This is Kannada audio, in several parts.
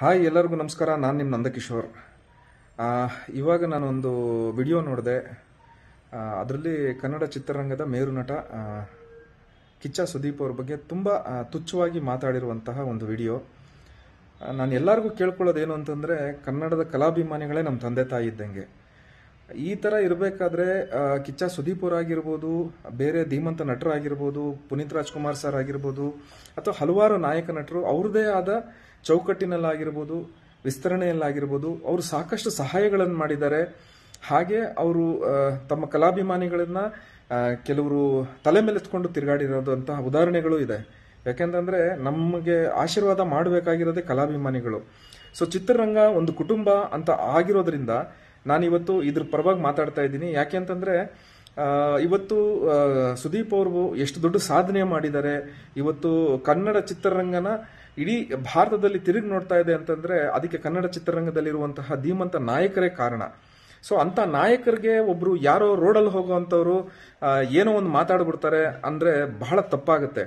ಹಾಯ್ ಎಲ್ಲರಿಗೂ ನಮಸ್ಕಾರ ನಾನು ನಿಮ್ಮ ನಂದಕಿಶೋರ್ ಇವಾಗ ನಾನೊಂದು ವಿಡಿಯೋ ನೋಡಿದೆ ಅದರಲ್ಲಿ ಕನ್ನಡ ಚಿತ್ರರಂಗದ ಮೇರುನಟ ಕಿಚ್ಚ ಸುದೀಪ್ ಅವ್ರ ಬಗ್ಗೆ ತುಂಬ ತುಚ್ಛವಾಗಿ ಮಾತಾಡಿರುವಂತಹ ಒಂದು ವಿಡಿಯೋ ನಾನು ಎಲ್ಲರಿಗೂ ಕೇಳ್ಕೊಳ್ಳೋದೇನು ಅಂತಂದರೆ ಕನ್ನಡದ ಕಲಾಭಿಮಾನಿಗಳೇ ನಮ್ಮ ತಂದೆ ತಾಯಿ ಇದ್ದಂಗೆ ಈ ತರ ಇರಬೇಕಾದ್ರೆ ಕಿಚ್ಚ ಸುದೀಪ್ ಅವರಾಗಿರ್ಬೋದು ಬೇರೆ ಧೀಮಂತ ನಟರಾಗಿರ್ಬೋದು ಪುನೀತ್ ರಾಜ್ಕುಮಾರ್ ಸರ್ ಆಗಿರ್ಬೋದು ಅಥವಾ ಹಲವಾರು ನಾಯಕ ನಟರು ಅವ್ರದ್ದೇ ಆದ ಚೌಕಟ್ಟಿನಲ್ಲಾಗಿರ್ಬೋದು ವಿಸ್ತರಣೆಯಲ್ಲಾಗಿರ್ಬೋದು ಅವರು ಸಾಕಷ್ಟು ಸಹಾಯಗಳನ್ನು ಮಾಡಿದ್ದಾರೆ ಹಾಗೆ ಅವರು ತಮ್ಮ ಕಲಾಭಿಮಾನಿಗಳನ್ನ ಕೆಲವರು ತಲೆ ಮೇಲೆತ್ಕೊಂಡು ತಿರುಗಾಡಿರೋದಂತಹ ಉದಾಹರಣೆಗಳು ಇದೆ ಯಾಕೆಂತಂದ್ರೆ ನಮಗೆ ಆಶೀರ್ವಾದ ಮಾಡಬೇಕಾಗಿರೋದೇ ಕಲಾಭಿಮಾನಿಗಳು ಸೊ ಚಿತ್ರರಂಗ ಒಂದು ಕುಟುಂಬ ಅಂತ ಆಗಿರೋದ್ರಿಂದ ನಾನು ಇವತ್ತು ಇದ್ರ ಪರವಾಗಿ ಮಾತಾಡ್ತಾ ಇದ್ದೀನಿ ಯಾಕೆ ಅಂತಂದ್ರೆ ಇವತ್ತು ಸುದೀಪ್ ಅವರು ಎಷ್ಟು ದೊಡ್ಡ ಸಾಧನೆ ಮಾಡಿದ್ದಾರೆ ಇವತ್ತು ಕನ್ನಡ ಚಿತ್ರರಂಗನ ಇಡೀ ಭಾರತದಲ್ಲಿ ತಿರುಗಿ ನೋಡ್ತಾ ಇದೆ ಅಂತಂದರೆ ಅದಕ್ಕೆ ಕನ್ನಡ ಚಿತ್ರರಂಗದಲ್ಲಿರುವಂತಹ ಧೀಮಂತ ನಾಯಕರೇ ಕಾರಣ ಸೊ ಅಂತ ನಾಯಕರಿಗೆ ಒಬ್ಬರು ಯಾರೋ ರೋಡಲ್ಲಿ ಹೋಗುವಂಥವ್ರು ಏನೋ ಒಂದು ಮಾತಾಡ್ಬಿಡ್ತಾರೆ ಅಂದರೆ ಬಹಳ ತಪ್ಪಾಗುತ್ತೆ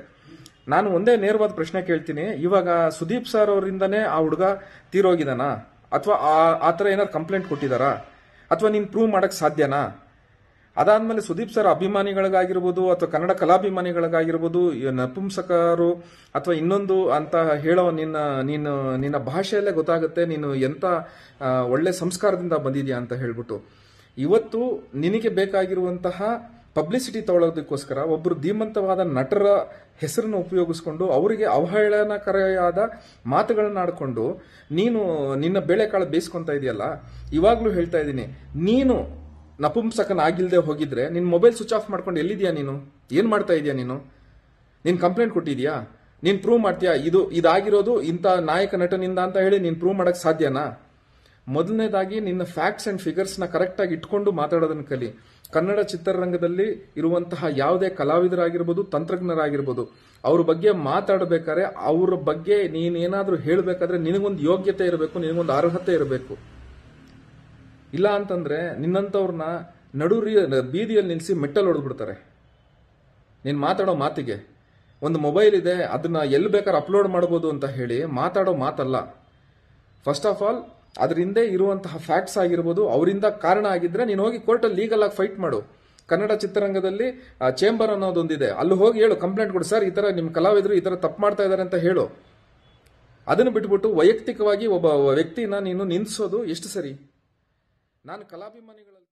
ನಾನು ಒಂದೇ ನೇರವಾದ ಪ್ರಶ್ನೆ ಕೇಳ್ತೀನಿ ಇವಾಗ ಸುದೀಪ್ ಸರ್ ಅವರಿಂದನೇ ಆ ಹುಡುಗ ತೀರೋಗಿದಾನಾ ಅಥವಾ ಆ ಥರ ಏನಾದ್ರು ಕಂಪ್ಲೇಂಟ್ ಕೊಟ್ಟಿದ್ದಾರಾ ಅಥವಾ ನೀನು ಪ್ರೂವ್ ಮಾಡೋಕ್ಕೆ ಸಾಧ್ಯನಾ ಅದಾದಮೇಲೆ ಸುದೀಪ್ ಸರ್ ಅಭಿಮಾನಿಗಳಿಗಾಗಿರ್ಬೋದು ಅಥವಾ ಕನ್ನಡ ಕಲಾಭಿಮಾನಿಗಳಿಗಾಗಿರ್ಬೋದು ನಪುಂಸಕರು ಅಥವಾ ಇನ್ನೊಂದು ಅಂತ ಹೇಳೋ ನಿನ್ನ ನೀನು ನಿನ್ನ ಭಾಷೆಯಲ್ಲೇ ಗೊತ್ತಾಗುತ್ತೆ ನೀನು ಎಂಥ ಒಳ್ಳೆ ಸಂಸ್ಕಾರದಿಂದ ಬಂದಿದ್ಯಾ ಅಂತ ಹೇಳ್ಬಿಟ್ಟು ಇವತ್ತು ನಿನಗೆ ಬೇಕಾಗಿರುವಂತಹ ಪಬ್ಲಿಸಿಟಿ ತಗೊಳ್ಳೋದಕ್ಕೋಸ್ಕರ ಒಬ್ಬರು ಧೀಮಂತವಾದ ನಟರ ಹೆಸರನ್ನು ಉಪಯೋಗಿಸ್ಕೊಂಡು ಅವರಿಗೆ ಅವಹೇಳನಕರೆಯಾದ ಮಾತುಗಳನ್ನ ಆಡಿಕೊಂಡು ನೀನು ನಿನ್ನ ಬೇಳೆಕಾಳು ಬೇಯಿಸ್ಕೊತಾ ಇದೆಯಲ್ಲ ಇವಾಗಲೂ ಹೇಳ್ತಾ ಇದ್ದೀನಿ ನೀನು ಆಗಿಲ್ಲದೆ ಹೋಗಿದ್ರೆ ನಿನ್ನ ಮೊಬೈಲ್ ಸ್ವಿಚ್ ಆಫ್ ಮಾಡ್ಕೊಂಡು ಎಲ್ಲಿದೆಯಾ ನೀನು ಏನು ಮಾಡ್ತಾ ಇದೆಯಾ ನೀನು ನೀನು ಕಂಪ್ಲೇಂಟ್ ಕೊಟ್ಟಿದ್ಯಾ ನೀನು ಪ್ರೂವ್ ಮಾಡ್ತೀಯಾ ಇದು ಇದಾಗಿರೋದು ಇಂಥ ನಾಯಕ ನಟನಿಂದ ಅಂತ ಹೇಳಿ ನೀನು ಪ್ರೂವ್ ಮಾಡೋಕ್ಕೆ ಸಾಧ್ಯನಾ ಮೊದಲನೇದಾಗಿ ನಿನ್ನ ಫ್ಯಾಕ್ಟ್ಸ್ ಅಂಡ್ ಫಿಗರ್ಸ್ನ ಕರೆಕ್ಟಾಗಿ ಇಟ್ಕೊಂಡು ಮಾತಾಡೋದನ್ನು ಕಲಿ ಕನ್ನಡ ಚಿತ್ರರಂಗದಲ್ಲಿ ಇರುವಂತಹ ಯಾವುದೇ ಕಲಾವಿದರಾಗಿರ್ಬೋದು ತಂತ್ರಜ್ಞರಾಗಿರ್ಬೋದು ಅವ್ರ ಬಗ್ಗೆ ಮಾತಾಡಬೇಕಾದ್ರೆ ಅವ್ರ ಬಗ್ಗೆ ನೀನೇನಾದ್ರೂ ಹೇಳಬೇಕಾದ್ರೆ ನಿನಗೊಂದು ಯೋಗ್ಯತೆ ಇರಬೇಕು ನಿನಗೊಂದು ಅರ್ಹತೆ ಇರಬೇಕು ಇಲ್ಲ ಅಂತಂದ್ರೆ ನಿನ್ನಂಥವ್ರನ್ನ ನಡು ಬೀದಿಯಲ್ಲಿ ನಿಲ್ಲಿಸಿ ಮೆಟ್ಟಲ್ ಹೊಡೆದ್ಬಿಡ್ತಾರೆ ನೀನು ಮಾತಾಡೋ ಮಾತಿಗೆ ಒಂದು ಮೊಬೈಲ್ ಇದೆ ಅದನ್ನ ಎಲ್ಲಿ ಬೇಕಾದ್ರೆ ಅಪ್ಲೋಡ್ ಮಾಡ್ಬೋದು ಅಂತ ಹೇಳಿ ಮಾತಾಡೋ ಮಾತಲ್ಲ ಫಸ್ಟ್ ಆಫ್ ಆಲ್ ಅದ್ರ ಹಿಂದೆ ಇರುವಂತಹ ಫ್ಯಾಕ್ಟ್ಸ್ ಆಗಿರ್ಬೋದು ಅವರಿಂದ ಕಾರಣ ಆಗಿದ್ರೆ ನೀನು ಹೋಗಿ ಕೋರ್ಟಲ್ಲಿ ಲೀಗಲ್ ಆಗಿ ಫೈಟ್ ಮಾಡು ಕನ್ನಡ ಚಿತ್ರರಂಗದಲ್ಲಿ ಚೇಂಬರ್ ಅನ್ನೋದೊಂದಿದೆ ಅಲ್ಲಿ ಹೋಗಿ ಹೇಳು ಕಂಪ್ಲೇಂಟ್ ಕೊಡು ಸರ್ ಈ ಥರ ನಿಮ್ಮ ಕಲಾವಿದರು ಈ ಥರ ತಪ್ಪು ಮಾಡ್ತಾ ಇದ್ದಾರೆ ಅಂತ ಹೇಳು ಅದನ್ನು ಬಿಟ್ಬಿಟ್ಟು ವೈಯಕ್ತಿಕವಾಗಿ ಒಬ್ಬ ವ್ಯಕ್ತಿನ ನೀನು ನಿಲ್ಲಿಸೋದು ಎಷ್ಟು ಸರಿ ನಾನು ಕಲಾಭಿಮಾನಿಗಳಲ್ಲಿ